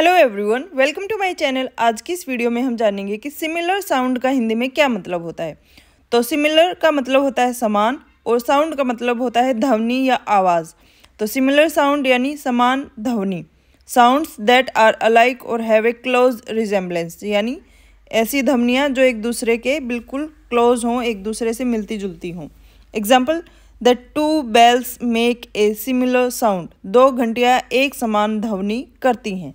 hello everyone welcome to my channel आज की इस वीडियो में हम जानेंगे कि सिमिलर साउंड का हिंदी में क्या मतलब होता है तो सिमिलर का मतलब होता है समान और साउंड का मतलब होता है ध्वनि या आवाज़ तो सिमिलर साउंड यानी समान ध्वनि साउंड्स दैट आर अलाइक और हैव ए क्लोज रिजेम्बलेंस यानी ऐसी ध्वनियाँ जो एक दूसरे के बिल्कुल क्लोज हों एक दूसरे से मिलती जुलती हों example the two bells make a similar sound दो घंटियाँ एक समान ध्वनि करती हैं